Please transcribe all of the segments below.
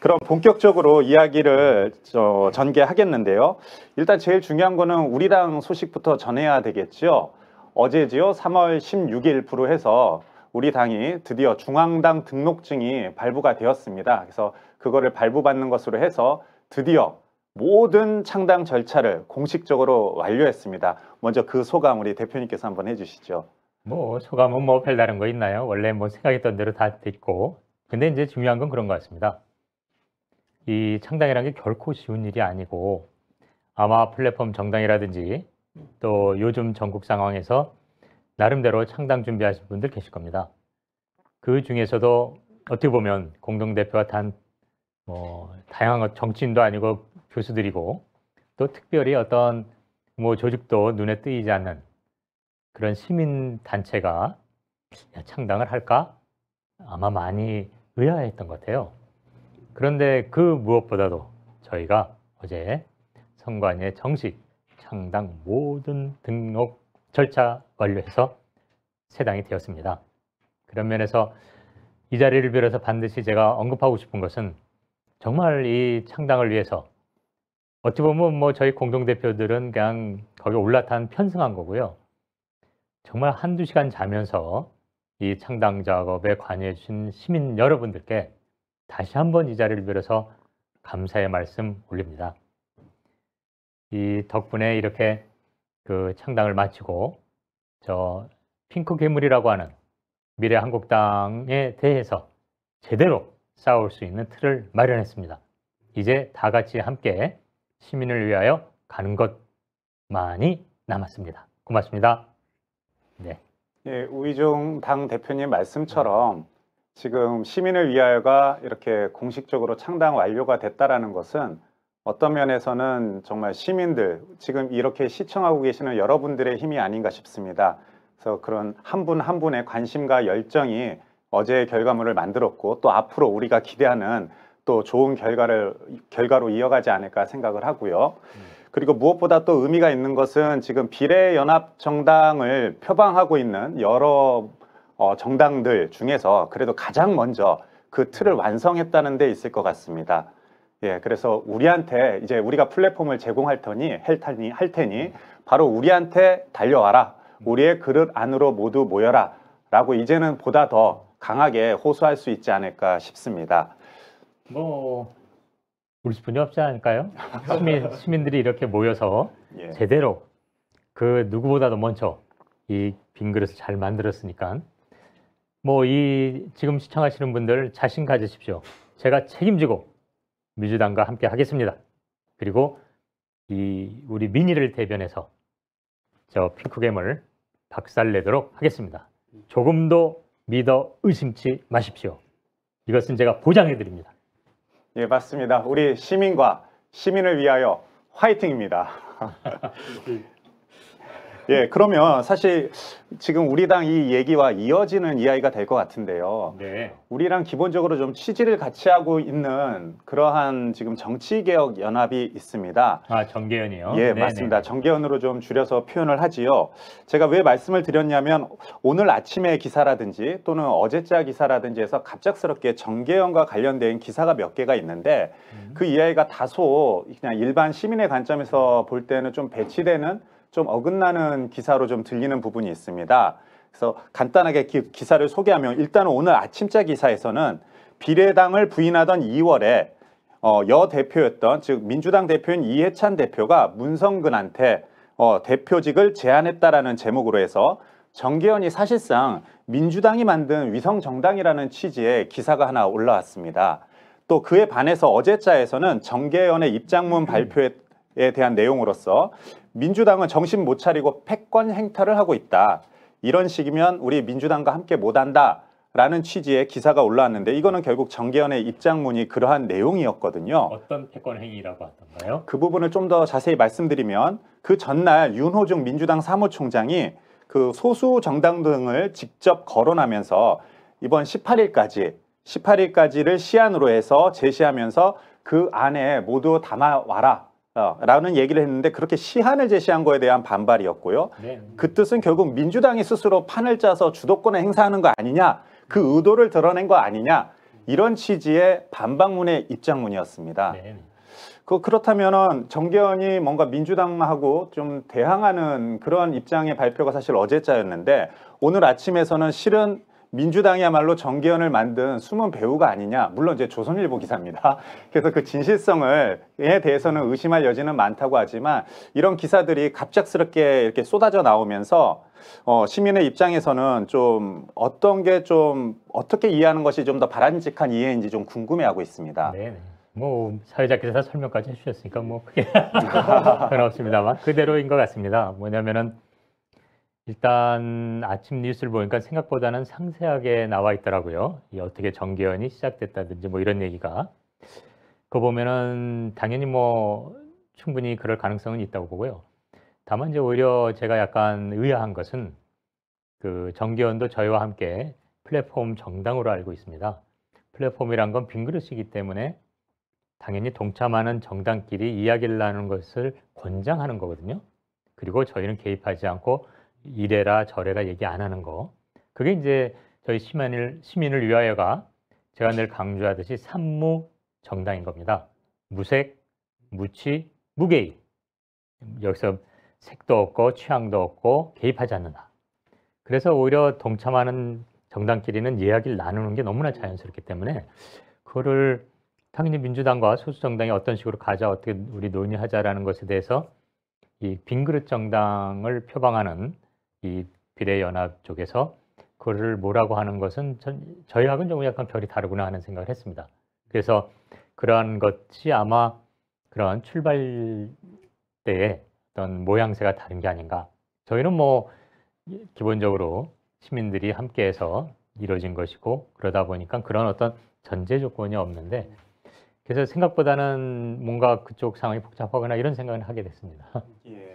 그럼 본격적으로 이야기를 전개하겠는데요. 일단 제일 중요한 거는 우리 당 소식부터 전해야 되겠죠. 어제지요. 3월 16일 부로 해서 우리 당이 드디어 중앙당 등록증이 발부가 되었습니다. 그래서 그거를 발부받는 것으로 해서 드디어 모든 창당 절차를 공식적으로 완료했습니다. 먼저 그 소감 우리 대표님께서 한번 해주시죠. 뭐 소감은 뭐 별다른 거 있나요? 원래 뭐 생각했던 대로 다 됐고 근데 이제 중요한 건 그런 것 같습니다. 이 창당이라는 게 결코 쉬운 일이 아니고 아마 플랫폼 정당이라든지 또 요즘 전국 상황에서 나름대로 창당 준비하신 분들 계실 겁니다. 그 중에서도 어떻게 보면 공동대표가단뭐 다양한 정치인도 아니고 교수들이고 또 특별히 어떤 뭐 조직도 눈에 띄지 않는 그런 시민 단체가 창당을 할까 아마 많이 의아했던 것 같아요. 그런데 그 무엇보다도 저희가 어제 선관위의 정식 창당 모든 등록 절차 완료해서 세당이 되었습니다. 그런 면에서 이 자리를 빌어서 반드시 제가 언급하고 싶은 것은 정말 이 창당을 위해서 어찌 보면 뭐 저희 공동대표들은 그냥 거기 올라탄 편승한 거고요. 정말 한두 시간 자면서 이 창당 작업에 관여해 주신 시민 여러분들께 다시 한 번 이 자리를 빌어서 감사의 말씀 올립니다. 이 덕분에 이렇게 그 창당을 마치고 저 핑크 괴물이라고 하는 미래 한국당에 대해서 제대로 싸울 수 있는 틀을 마련했습니다. 이제 다 같이 함께 시민을 위하여 가는 것만이 남았습니다. 고맙습니다. 네. 예, 우희종 당 대표님 말씀처럼 지금 시민을 위하여가 이렇게 공식적으로 창당 완료가 됐다라는 것은 어떤 면에서는 정말 시민들 지금 이렇게 시청하고 계시는 여러분들의 힘이 아닌가 싶습니다. 그래서 그런 한 분한 한 분의 관심과 열정이 어제의 결과물을 만들었고 또 앞으로 우리가 기대하는 또 좋은 결과를 결과로 이어가지 않을까 생각을 하고요. 그리고 무엇보다 또 의미가 있는 것은 지금 비례 연합 정당을 표방하고 있는 여러 어, 정당들 중에서 그래도 가장 먼저 그 틀을 완성했다는 데 있을 것 같습니다. 예, 그래서 우리한테 이제 우리가 플랫폼을 제공할 테니 할 테니 할 테니 바로 우리한테 달려와라. 우리의 그릇 안으로 모두 모여라. 라고 이제는 보다 더 강하게 호소할 수 있지 않을까 싶습니다. 뭐 우리 분이 없지 않을까요? 시민, 시민들이 이렇게 모여서 예. 제대로 그 누구보다도 먼저 이빈 그릇을 잘 만들었으니까 뭐이 지금 시청하시는 분들 자신 가지십시오. 제가 책임지고 민주당과 함께 하겠습니다. 그리고 이 우리 민의를 대변해서 저핑크겜을 박살내도록 하겠습니다. 조금도 믿어 의심치 마십시오. 이것은 제가 보장해 드립니다. 예, 맞습니다. 우리 시민과 시민을 위하여 화이팅입니다. 예, 그러면 사실 지금 우리 당 이 얘기와 이어지는 이야기가 될 것 같은데요. 네. 우리랑 기본적으로 좀 취지를 같이 하고 있는 그러한 지금 정치개혁 연합이 있습니다. 아, 정개연이요? 예, 네네. 맞습니다. 정개연으로 좀 줄여서 표현을 하지요. 제가 왜 말씀을 드렸냐면 오늘 아침에 기사라든지 또는 어제자 기사라든지 해서 갑작스럽게 정개연과 관련된 기사가 몇 개가 있는데 음. 그 이야기가 다소 그냥 일반 시민의 관점에서 볼 때는 좀 배치되는 좀 어긋나는 기사로 좀 들리는 부분이 있습니다. 그래서 간단하게 기, 기 사를 소개하면 일단 오늘 아침자 기사에서는 비례당을 부인하던 2월에 어, 여 대표였던 즉 민주당 대표인 이해찬 대표가 문성근한테 어, 대표직을 제안했다라는 제목으로 해서 정계현이 사실상 민주당이 만든 위성정당이라는 취지의 기사가 하나 올라왔습니다. 또 그에 반해서 어제자에서는 정계연의 입장문 발표에 대한 내용으로서 민주당은 정신 못 차리고 패권 행태를 하고 있다. 이런 식이면 우리 민주당과 함께 못한다. 라는 취지의 기사가 올라왔는데 이거는 결국 정계연의 입장문이 그러한 내용이었거든요. 어떤 패권 행위라고 하던가요? 그 부분을 좀 더 자세히 말씀드리면 그 전날 윤호중 민주당 사무총장이 그 소수 정당 등을 직접 거론하면서 이번 18일까지 18일까지를 시안으로 해서 제시하면서 그 안에 모두 담아와라 어, 라는 얘기를 했는데 그렇게 시한을 제시한 거에 대한 반발이었고요. 네. 그 뜻은 결국 민주당이 스스로 판을 짜서 주도권을 행사하는 거 아니냐, 그 의도를 드러낸 거 아니냐 이런 취지의 반박문의 입장문이었습니다. 네. 그 그렇다면 정계원이 뭔가 민주당하고 좀 대항하는 그런 입장의 발표가 사실 어제자였는데 오늘 아침에서는 실은 민주당이야말로 정계연을 만든 숨은 배우가 아니냐. 물론 이제 조선일보 기사입니다. 그래서 그 진실성을 에 대해서는 의심할 여지는 많다고 하지만 이런 기사들이 갑작스럽게 이렇게 쏟아져 나오면서 어, 시민의 입장에서는 좀 어떤 게 좀 어떻게 이해하는 것이 좀 더 바람직한 이해인지 좀 궁금해하고 있습니다. 네, 네. 뭐 사회자께서 설명까지 해주셨으니까 뭐 크게 그건 없습니다만 그대로인 것 같습니다. 뭐냐면은 일단 아침 뉴스를 보니까 생각보다는 상세하게 나와 있더라고요. 어떻게 정기연이 시작됐다든지 뭐 이런 얘기가. 그거 보면은 당연히 뭐 충분히 그럴 가능성은 있다고 보고요. 다만 이제 오히려 제가 약간 의아한 것은 그정기연도 저희와 함께 플랫폼 정당으로 알고 있습니다. 플랫폼이란 건빙그릇이기 때문에 당연히 동참하는 정당끼리 이야기를 나누는 것을 권장하는 거거든요. 그리고 저희는 개입하지 않고 이래라 저래라 얘기 안 하는 거. 그게 이제 저희 시민을, 시민을 위하여가 제가 늘 강조하듯이 산무 정당인 겁니다. 무색, 무치, 무개입. 여기서 색도 없고 취향도 없고 개입하지 않는다. 그래서 오히려 동참하는 정당끼리는 이야기를 나누는 게 너무나 자연스럽기 때문에 그거를 당연히 민주당과 소수 정당이 어떤 식으로 가자 어떻게 우리 논의하자라는 것에 대해서 이 빈그릇 정당을 표방하는 이 비례연합 쪽에서 그를 거 뭐라고 하는 것은 저희하고는 조 약간 별이 다르구나 하는 생각을 했습니다. 그래서 그러한 것이 아마 그런 출발 때의 어떤 모양새가 다른 게 아닌가. 저희는 뭐 기본적으로 시민들이 함께해서 이루어진 것이고 그러다 보니까 그런 어떤 전제 조건이 없는데 그래서 생각보다는 뭔가 그쪽 상황이 복잡하거나 이런 생각을 하게 됐습니다. 예.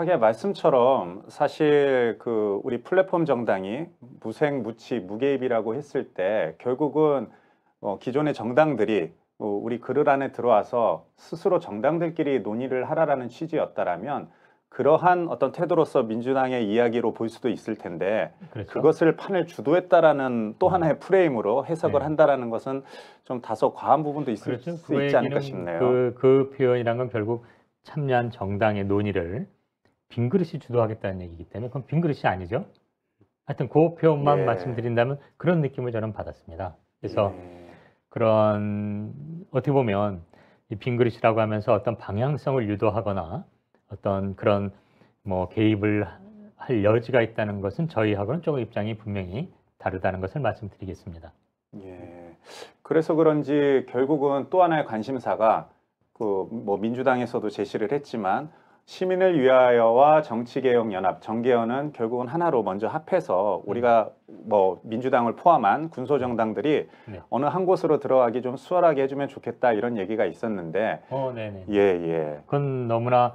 하게 말씀처럼 사실 그 우리 플랫폼 정당이 무생 무치 무개입이라고 했을 때 결국은 어, 기존의 정당들이 어, 우리 그릇 안에 들어와서 스스로 정당들끼리 논의를 하라라는 취지였다라면 그러한 어떤 태도로서 민주당의 이야기로 볼 수도 있을 텐데 그렇죠? 그것을 판을 주도했다라는 또 음. 하나의 프레임으로 해석을 네. 한다라는 것은 좀 다소 과한 부분도 있을 그렇죠? 수그 있지 않을까 싶네요. 그, 그 표현이란 건 결국 참여한 정당의 논의를 빈그릇이 주도하겠다는 얘기이기 때문에 그건 빈그릇이 아니죠. 하여튼 그 표현만 예. 말씀드린다면 그런 느낌을 저는 받았습니다. 그래서 예. 그런 어떻게 보면 이 빈그릇이라고 하면서 어떤 방향성을 유도하거나 어떤 그런 뭐 개입을 할 여지가 있다는 것은 저희하고는 조금 입장이 분명히 다르다는 것을 말씀드리겠습니다. 예. 그래서 그런지 결국은 또 하나의 관심사가 그 뭐 민주당에서도 제시를 했지만 시민을 위하여와 정치개혁연합, 정개연은 결국은 하나로 먼저 합해서 우리가 뭐 민주당을 포함한 군소정당들이 네. 어느 한 곳으로 들어가기 좀 수월하게 해주면 좋겠다 이런 얘기가 있었는데. 어, 네네. 예, 예. 그건 너무나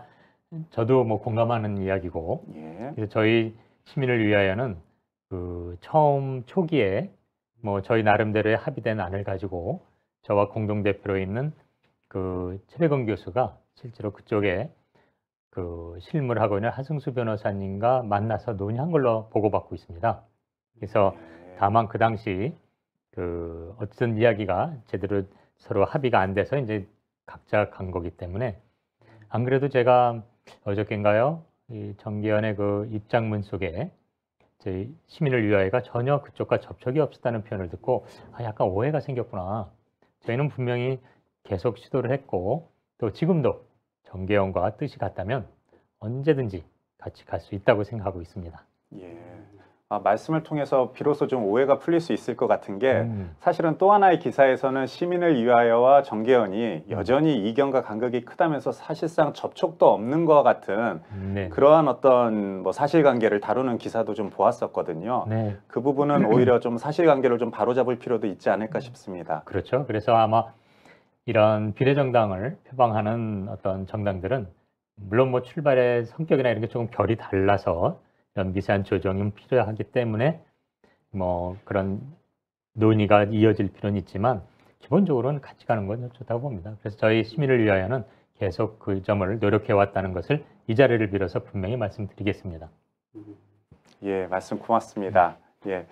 저도 뭐 공감하는 이야기고. 예. 그래서 저희 시민을 위하여는 그 처음 초기에 뭐 저희 나름대로의 합의된 안을 가지고 저와 공동 대표로 있는 그 최백원 교수가 실제로 그쪽에 그 실무하고 있는 하승수 변호사님과 만나서 논의한 걸로 보고받고 있습니다. 그래서 네. 다만 그 당시 그 어떤 이야기가 제대로 서로 합의가 안 돼서 이제 각자 간 거기 때문에 안 그래도 제가 어저께인가요? 이 정기연의 그 입장문 속에 제 시민을 위하여가 전혀 그쪽과 접촉이 없었다는 표현을 듣고 아 약간 오해가 생겼구나. 저희는 분명히 계속 시도를 했고 또 지금도 경계원과 뜻이 같다면 언제든지 같이 갈 수 있다고 생각하고 있습니다. 예. 아, 말씀을 통해서 비로소 좀 오해가 풀릴 수 있을 것 같은 게 음. 사실은 또 하나의 기사에서는 시민을 위하여와 정계현이 음. 여전히 이견과 간극이 크다면서 사실상 접촉도 없는 것 같은 네. 그러한 어떤 뭐 사실관계를 다루는 기사도 좀 보았었거든요. 네. 그 부분은 오히려 좀 사실관계를 좀 바로잡을 필요도 있지 않을까 싶습니다. 그렇죠. 그래서 아마 이런 비례정당을 표방하는 어떤 정당들은 물론 뭐 출발의 성격이나 이런 게 조금 결이 달라서 이런 미세한 조정이 필요하기 때문에 뭐 그런 논의가 이어질 필요는 있지만 기본적으로는 같이 가는 건 좋다고 봅니다. 그래서 저희 시민을 위하여는 계속 그 점을 노력해 왔다는 것을 이 자리를 빌어서 분명히 말씀드리겠습니다. 예, 말씀 고맙습니다. 예.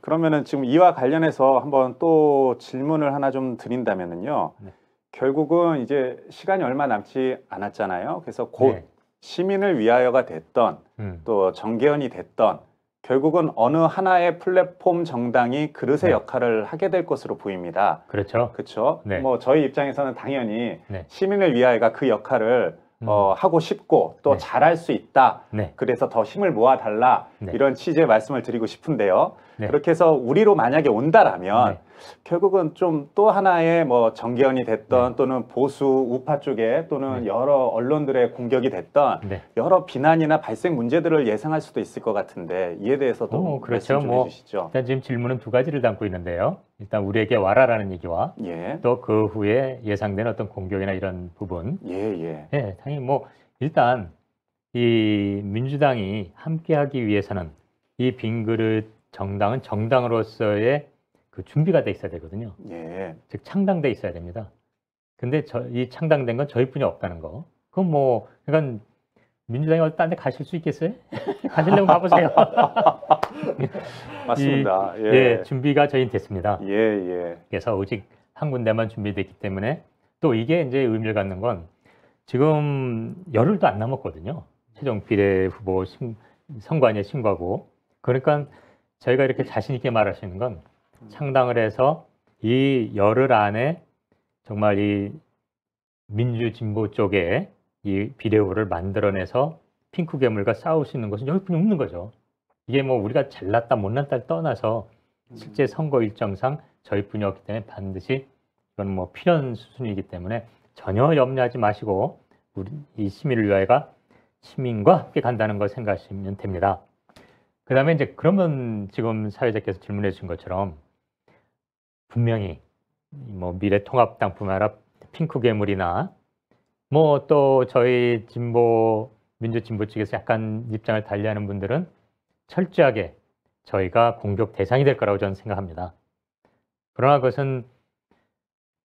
그러면은 지금 이와 관련해서 한번 또 질문을 하나 좀 드린다면은요. 네. 결국은 이제 시간이 얼마 남지 않았잖아요. 그래서 곧 네. 시민을 위하여가 됐던 음. 또 정계현이 됐던 결국은 어느 하나의 플랫폼 정당이 그릇의 네. 역할을 하게 될 것으로 보입니다. 그렇죠. 그렇죠. 뭐 저희 입장에서는 당연히 네. 시민을 위하여가 그 역할을 음. 어, 하고 싶고 또 네. 잘할 수 있다. 네. 그래서 더 힘을 모아달라. 네. 이런 취지의 말씀을 드리고 싶은데요. 네. 그렇게 해서 우리로 만약에 온다라면 네. 결국은 좀 또 하나의 뭐 정계현이 됐던 네. 또는 보수 우파 쪽에 또는 여러 언론들의 공격이 됐던 여러 비난이나 발생 문제들을 예상할 수도 있을 것 같은데 이에 대해서 도 어, 그렇죠. 말씀 좀 뭐 해주시죠. 일단 지금 질문은 두 가지를 담고 있는데요. 일단 우리에게 와라라는 얘기와 예. 또그 후에 예상된 어떤 공격이나 이런 부분. 예, 예. 예, 당연히 뭐 일단 이 민주당이 함께하기 위해서는 이빙 그릇 정당은 정당으로서의 그 준비가 돼 있어야 되거든요. 예. 즉 창당돼 있어야 됩니다. 근데 저, 이 창당된 건 저희뿐이 없다는 거. 그건 뭐 그러니까 민주당이 어디 딴 데 가실 수 있겠어요? 가실려면 가보세요. 맞습니다. 예. 예. 준비가 저희 됐습니다. 예, 예. 그래서 오직 한 군데만 준비됐기 때문에 또 이게 이제 의미를 갖는 건 지금 열흘도 안 남았거든요. 최종 비례 후보 신, 선관위에 신고하고 그러니까 저희가 이렇게 자신 있게 말할 수 있는 건 창당을 해서 이 열흘 안에 정말 이 민주 진보 쪽에 이 비례오를 만들어내서 핑크 괴물과 싸울 수 있는 것은 여기뿐이 없는 거죠. 이게 뭐 우리가 잘났다 못났다를 떠나서 음. 실제 선거 일정상 저희뿐이 없기 때문에 반드시 이건 뭐 필연 수순이기 때문에 전혀 염려하지 마시고 우리 이 시민을 위하여가 시민과 함께 간다는 걸 생각하시면 됩니다. 그 다음에 이제 그러면 지금 사회자께서 질문해 주신 것처럼 분명히 뭐 미래통합당뿐만 아니라 핑크 괴물이나 뭐또 저희 진보 민주 진보 측에서 약간 입장을 달리하는 분들은 철저하게 저희가 공격 대상이 될 거라고 저는 생각합니다. 그러나 그것은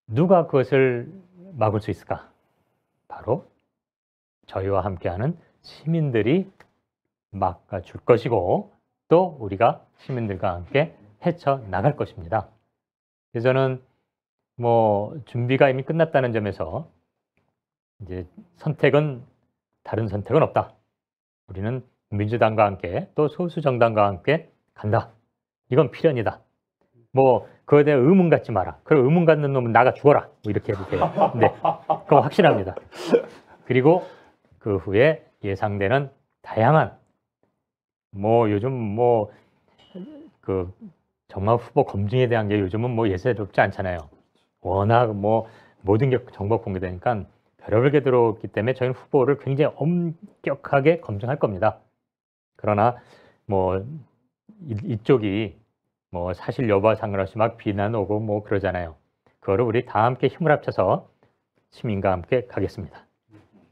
누가 그것을 막을 수 있을까? 바로 저희와 함께하는 시민들이 막아줄 것이고 또 우리가 시민들과 함께 헤쳐 나갈 것입니다. 그래서 저는 뭐 준비가 이미 끝났다는 점에서 이제 선택은 다른 선택은 없다. 우리는 민주당과 함께 또 소수 정당과 함께 간다. 이건 필연이다. 뭐 그거에 대해 의문 갖지 마라. 그럼 의문 갖는 놈은 나가 죽어라. 뭐 이렇게 해보게 네, 그거 확실합니다. 그리고 그 후에 예상되는 다양한 뭐 요즘 뭐 그 정말 후보 검증에 대한 게 요즘은 뭐 예사롭지 않잖아요. 워낙 뭐 모든 게 정보 공개되니까 여러 개 들어왔기 때문에 저희는 후보를 굉장히 엄격하게 검증할 겁니다. 그러나 뭐 이, 쪽이뭐 사실 여부와 상관없이 막 비난 오고 뭐 그러잖아요. 그거를 우리 다 함께 힘을 합쳐서 시민과 함께 가겠습니다.